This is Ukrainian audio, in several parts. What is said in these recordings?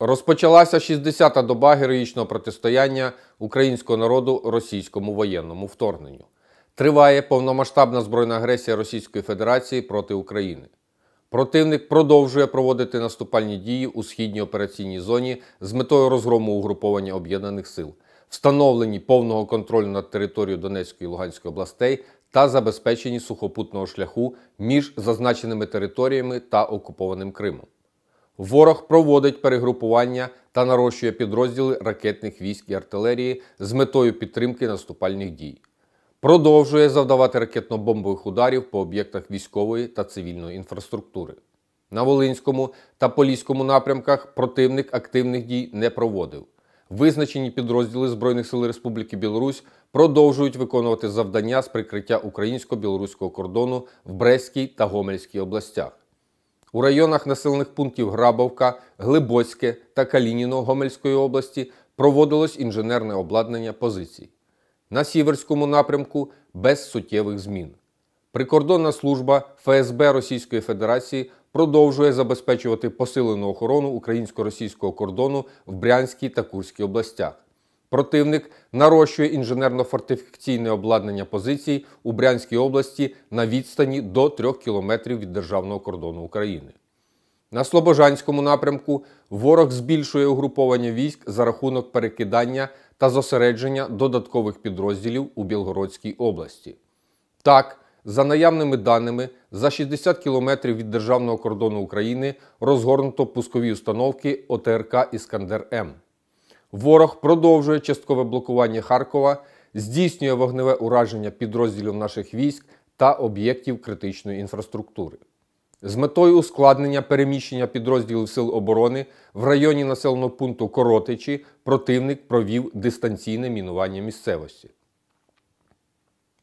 Розпочалася 60-та доба героїчного протистояння українського народу російському воєнному вторгненню. Триває повномасштабна збройна агресія Російської Федерації проти України. Противник продовжує проводити наступальні дії у східній операційній зоні з метою розгрому угруповання об'єднаних сил, встановлені повного контролю над територією Донецької та Луганської областей та забезпечені сухопутного шляху між зазначеними територіями та окупованим Кримом. Ворог проводить перегрупування та нарощує підрозділи ракетних військ і артилерії з метою підтримки наступальних дій. Продовжує завдавати ракетно-бомбових ударів по об'єктах військової та цивільної інфраструктури. На Волинському та Поліському напрямках противник активних дій не проводив. Визначені підрозділи Збройних сил Республіки Білорусь продовжують виконувати завдання з прикриття українсько-білоруського кордону в Брестській та Гомельській областях. У районах населених пунктів Грабовка, Глибоцьке та Калініно Гомельської області проводилось інженерне обладнання позицій. На сіверському напрямку без суттєвих змін. Прикордонна служба ФСБ Російської Федерації продовжує забезпечувати посилену охорону українсько-російського кордону в Брянській та Курській областях. Противник нарощує інженерно-фортифікаційне обладнання позицій у Брянській області на відстані до 3 кілометрів від державного кордону України. На Слобожанському напрямку ворог збільшує угруповання військ за рахунок перекидання та зосередження додаткових підрозділів у Білгородській області. Так, за наявними даними, за 60 кілометрів від державного кордону України розгорнуто пускові установки ОТРК Іскандер М. Ворог продовжує часткове блокування Харкова, здійснює вогневе ураження підрозділів наших військ та об'єктів критичної інфраструктури. З метою ускладнення переміщення підрозділів Сил оборони в районі населеного пункту Коротичі противник провів дистанційне мінування місцевості.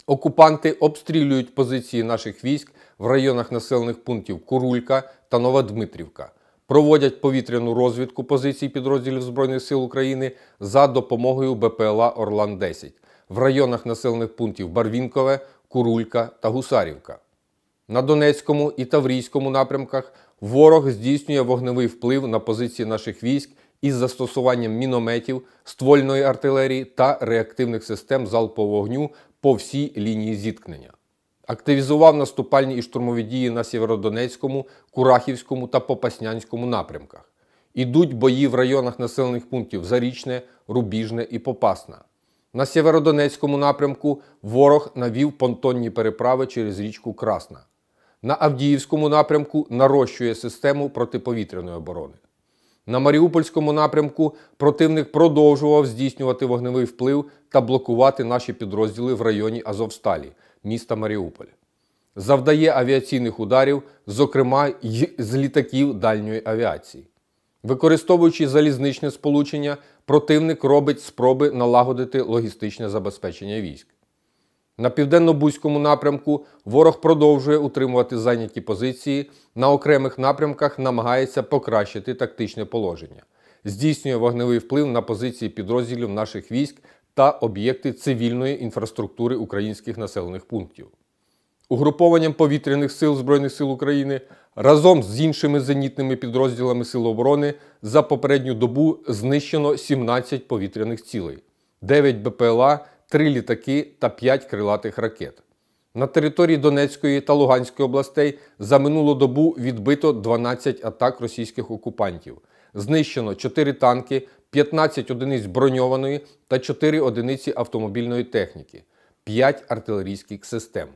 Окупанти обстрілюють позиції наших військ в районах населених пунктів Курулька та Новодмитрівка проводять повітряну розвідку позицій підрозділів Збройних сил України за допомогою БПЛА Орлан-10 в районах населених пунктів Барвінкове, Курулька та Гусарівка. На Донецькому і Таврійському напрямках ворог здійснює вогневий вплив на позиції наших військ із застосуванням мінометів, ствольної артилерії та реактивних систем залпового вогню по всій лінії зіткнення. Активізував наступальні і штурмові дії на Сєвєродонецькому, Курахівському та Попаснянському напрямках. Ідуть бої в районах населених пунктів Зарічне, Рубіжне і Попасна. На Сєвєродонецькому напрямку ворог навів понтонні переправи через річку Красна. На Авдіївському напрямку нарощує систему протиповітряної оборони. На Маріупольському напрямку противник продовжував здійснювати вогневий вплив та блокувати наші підрозділи в районі Азовсталі, міста Маріуполь. Завдає авіаційних ударів, зокрема й з літаків дальньої авіації. Використовуючи залізничне сполучення, противник робить спроби налагодити логістичне забезпечення військ. На південно-бузькому напрямку ворог продовжує утримувати зайняті позиції, на окремих напрямках намагається покращити тактичне положення, здійснює вогневий вплив на позиції підрозділів наших військ та об'єкти цивільної інфраструктури українських населених пунктів. Угрупованням повітряних сил Збройних сил України разом з іншими зенітними підрозділами Сил оборони за попередню добу знищено 17 повітряних цілей, 9 БПЛА три літаки та п'ять крилатих ракет. На території Донецької та Луганської областей за минулу добу відбито 12 атак російських окупантів. Знищено 4 танки, 15 одиниць броньованої та 4 одиниці автомобільної техніки, 5 артилерійських систем.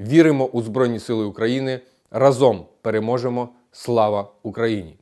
Віримо у Збройні Сили України. Разом переможемо! Слава Україні!